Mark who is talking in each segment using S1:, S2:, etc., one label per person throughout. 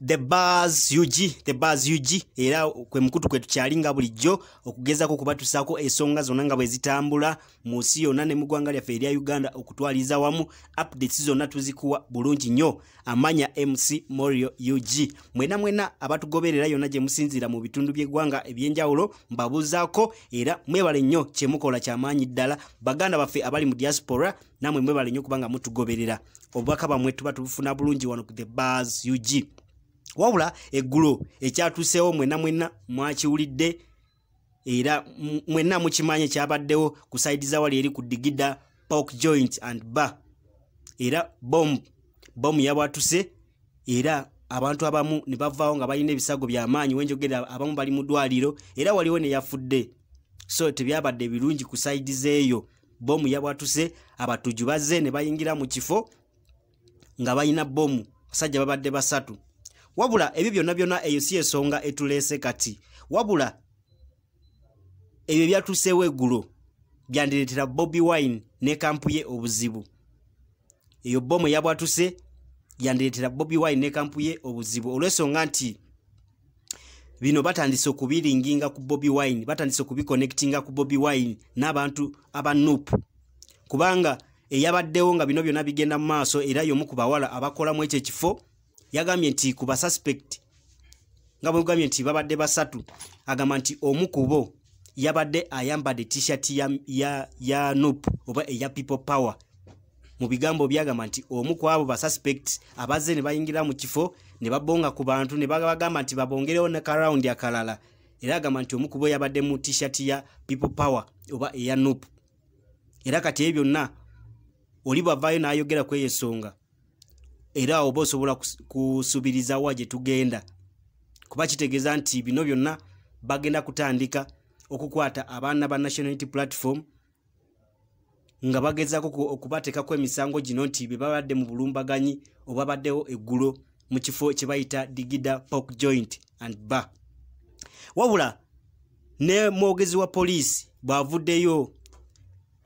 S1: the bas ug the bas ug era kwe mukutu kwe tukyalinga bulijjo okugezako okubatusaako ensonga zonna nga bwe zitambula mu nsi yonna ne mugwanga lyaffe erya uganda okutwaliza wamu updates zonna tuzikuwa bulungi nnyo amanya mc morio ug mwena mwena abatugoberera yonna gye musinziira mu bitundu by'eggwanga ebyenjawulo mbabuuzaako era mwebale nnyo kyemukola kyamaanyi ddala baganda baffe abali mu diaspora namwe mwebale nnyo kubanga mutugoberera obubaka bamwe tuba tubufuna bulungi wano the bas ug wabula eggulo ekyatuseewo mwenna mwenna mwakiwulidde era mwenna mukimanyi ekyabaddewo ku saidi za wali eri ku digida pork joint and bar era bom bomu yabwatuse era abantu abamu ne bavaawo nga balina ebisago byamaanyi wenjogera abamu bali mu ddwaliro era waliwo neyafudde so tebyabadde birungi ku saidi zeeyo bomu yabwatuse abatujju bazze ne bayingira mu kifo nga balina bomu basajja babadde basatu wabula ebyo byonna byonna eyo si ensonga etuleese kati wabula ebyo byatuseewo eggulo byandireetera bobi wine ne kampu ye obuzibu eyo bomu eyabwatuse yandireetera bobi wine ne kampu ye obuzibu olwensonga nti bino batandise okubiringinga ku bobi wine batandise okubiconnectinga ku bobi wine n'abantu aba noop kubanga eyabaddewo nga bino byonna bigenda mu maaso era yomu ku bawala abakolamu ekyo ekifo yagambye nti ku basuspect nga bwegambye nti babadde basatu agamba nti omukubo yabadde ayambadde tshirt ya, ya, ya nop oba eya people power mu bigambo byagamba nti omu ku abo basuspect abazze ne bayingira mu kifo ne babonga ku bantu ne bagamba nti babongereho nekaround akalala era agamba nti omu kubo yabadde mu tshirt ya people power oba eya nop era kati ebyo byonna oli bwavaayo n'ayogera ku eyo ensonga era oba osobola kusubirizawa gye tugenda kuba kitegeeza nti bino byonna bagenda kutandika okukwata abaana ba nationality platform nga bagezako okubateekako emisango gino nti bye babadde mu bulumbaganyi obwabaddewo eggulo mu kifo kye bayita digida pok joint and bar wabula ne mwogezi wa poliisi bw'avuddeyo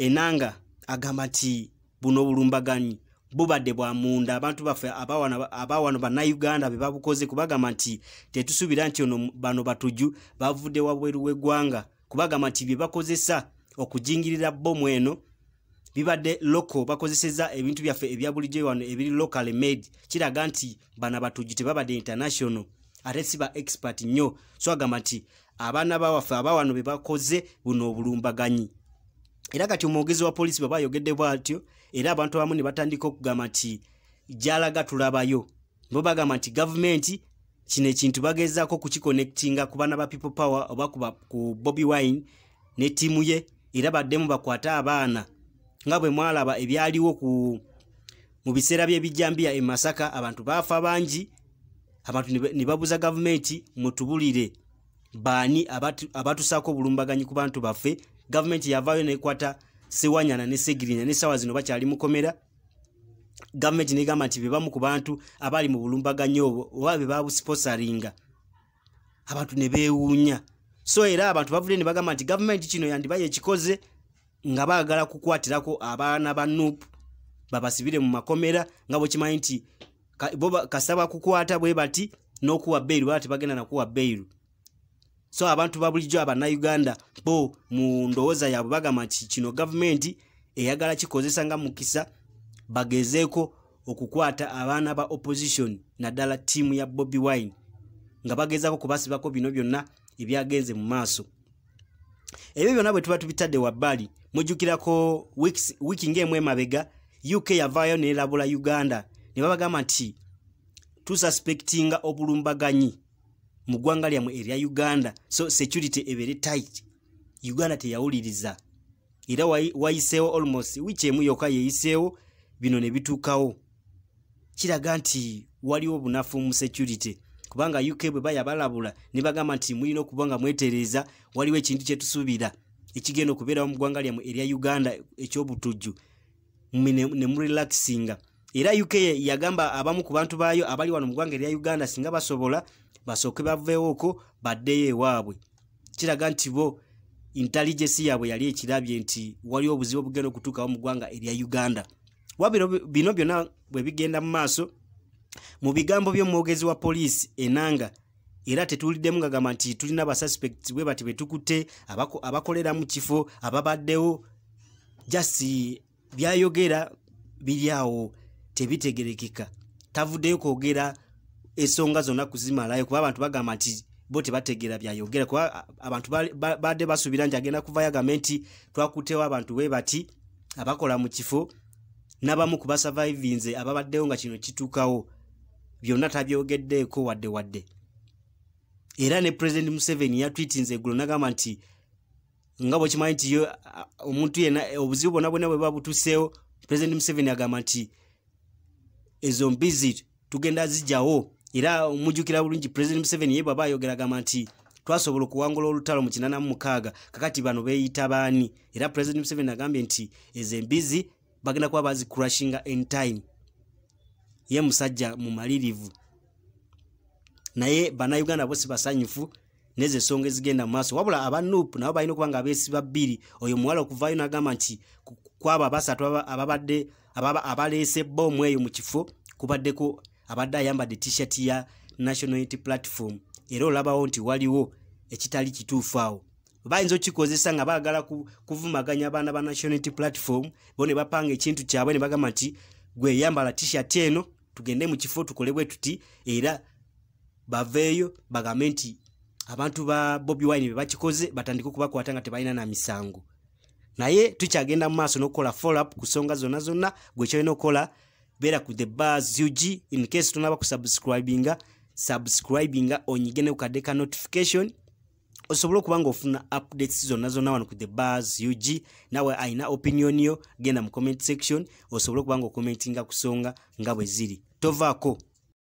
S1: enanga agamba nti buno obulumbaganyi bubadde bwa munda abantu baffe abawano bannayuganda be babukoze kubagamba nti tetusuubira nti ono bano batuju bavudde wabweru w'eggwanga kubagamba nti bye bakozesa okujingirira bomu eno bibadde loko bakozeseza ebintu byaffe ebya bulijjo wano ebiri local made kiraga nti bana batuju tebabadde international ate siba expert nnyo so agamba nti abaana bawaffe abawano be bakoze buno obulumbaganyi era kati omwogezi wa poliisi bwe baayogedde bwatyo era abantu abamu ne batandika okugamba nti gyalaga tulabayo bo bagamba nti gavumenti kino ekintu bagezaako kukikonektinga ku baana ba people power oba ku bobi wine ne ttiimu ye era baddemu bakwate abaana nga bwe mwalaba ebyaliwo mu biseera by'ebijambiya e masaka abantu baafa bangi abantu ne babuza gavumenti mutubulire baani abatusaako obulumbaganyi ku bantu baffe gavumenti yavaayo nekwata siwanyana ne segirinya nesawa zino bakyali mukomera gavumenti negamba nti bebamu ku bantu abaali mu bulumbaganyo obwo oba bebabusiposaringa abantu ne beewuunya so era abantu bavudde ne bagamba nti gavumenti kino yandibayo ekikoze nga baagala kukwatirako abaana ba nuupu babasibire mu makomera nga bwekimanyi nti kasaba kukwata bwe bati n'okuwa bairu baa tebagenda nakuwa bairu so abantu babulijjo abannayuganda bo mu ndowooza yaabwe bagamba nti kino gavumenti eyagala kikozesa nga mukisa bagezeeko okukwata abaana ba opposition naddala tiimu ya bobi wine nga bagezaako kubasibako bino byonna ebyagenze mu maaso ebyo byonna bwe tuba tubitadde wabbali mwejjukirako wiiki ngaemu emabega uk yavaayo neerabula uganda ne babagamba nti tususpectinga obulumbaganyi mu ggwanga lyamwe erya uganda so security ebere tight uganda teyawuliriza era wayiseewo almost wiiki emu yokka yeyiseewo bino ne bituukawo kiraga nti waliwo obunafu mu security kubanga uk bwe baya balabula ne bagamba nti mulina okuba nga mwetereeza waliwo ekintu kyetusuubira ekigenda okubeerawo mu ggwanga lyamwe erya uganda ekyobutujju ne mu relaxinga era uk yagamba abamu ku bantu baayo abali wano mu ggwanga erya uganda singa basobola basooke baveewooko baddeyo ewaabwe kiraga nti bo intelligensi yaabwe yali ekirabye nti waliwo obuzibu obugenda okutuukawo mu ggwanga erya uganda wabiro bino byonna bwe bigenda mu maaso mu bigambo by'omwogezi wa poliisi enanga era tetuwuliddemu nga gamba nti tulina basuspect bwe bati be tukutte abakolera mu kifo ababaddewo jasi byayogera biri awo tebitegerekeka tavuddeyo kwogera ensonga zonna kuzimalayo kuba abantu bagamba nti bo tebategeera byayogera kuba abantu badde basuubira nti agenda kuvayo agambe nti twakuteewo abantu webati abakola mu kifo n'abamu ku basavivinze ababaddewo nga kino kituukawo byonna tabyogeddeeko wadde wadde era ne president museveni yatwitinze eggulo nagamba nti nga bwekimanyi nti omuntu yena obuzibu bwonna bwena bwe babutuseewo president museveni agamba nti ezo mbizi tugenda zijjawo era omujjukira bulungi president museveni ye bwaba ayogeragamba nti twasobola okuwangula olutalo mu kinana mukaaga kakati bano beeyita baani era president museveni agambye nti ezo embizi bagenda kuba bazikrushinga entime ye musajja mumalirivu naye bannauganda bosi basanyufu nezo ensonga ezigenda mu maaso wabula aba nup nabo balina okuba nga abeesiba bbiri oyo muwala okuvaayo n'agamba nti kwabo basatu ababadde abaleese bomu eyo mu kifo kubaddeko abadde ayambadde tshirt ya national unity platform era olabawo nti waliwo ekitali kituufu awo bayinza okikozesa nga baagala kuvumaganya abaana ba national unity platform bo ne bapanga ekintu kyabwe ne bagamba nti gwe yambala tshirt eno tugende mu kifo tukolebwe tuti era baveeyo bagambe nti abantu ba bobi wine bebakikoze batandike okubakwata nga tebalina na misango naye tukyagenda mu maaso n'okukola follow up ku nsonga zonna zonna gwe kyolina okukola beera ku the bas ug in case tonaba kusubscribinga subscribinga onyige ne kukadde ka notification osobole okuba ngaofuna updates zonna zonna wano ku the bas ug naawe alina opinion yo genda mu comment section osobole okuba ngaokomentinga ku nsonga nga bwe ziri tovaako